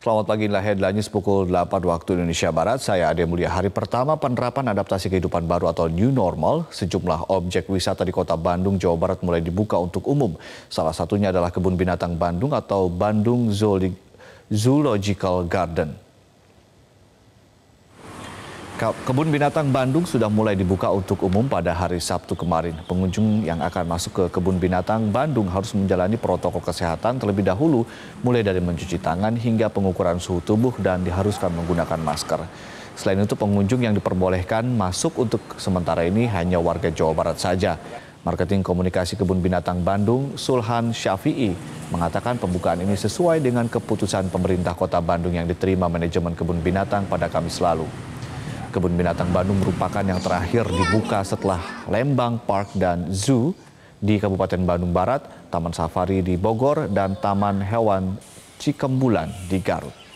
Selamat pagi, inilah headline pukul 8 waktu Indonesia Barat. Saya Ade Mulia. Hari pertama penerapan adaptasi kehidupan baru atau new normal, sejumlah objek wisata di kota Bandung, Jawa Barat mulai dibuka untuk umum. Salah satunya adalah Kebun Binatang Bandung atau Bandung Zoological Garden. Kebun Binatang Bandung sudah mulai dibuka untuk umum pada hari Sabtu kemarin. Pengunjung yang akan masuk ke Kebun Binatang Bandung harus menjalani protokol kesehatan terlebih dahulu, mulai dari mencuci tangan hingga pengukuran suhu tubuh dan diharuskan menggunakan masker. Selain itu, pengunjung yang diperbolehkan masuk untuk sementara ini hanya warga Jawa Barat saja. Marketing Komunikasi Kebun Binatang Bandung, Sulhan Syafi'i, mengatakan pembukaan ini sesuai dengan keputusan pemerintah kota Bandung yang diterima manajemen kebun binatang pada Kamis lalu. Kebun Binatang Bandung merupakan yang terakhir dibuka setelah Lembang Park dan Zoo di Kabupaten Bandung Barat, Taman Safari di Bogor, dan Taman Hewan Cikembulan di Garut.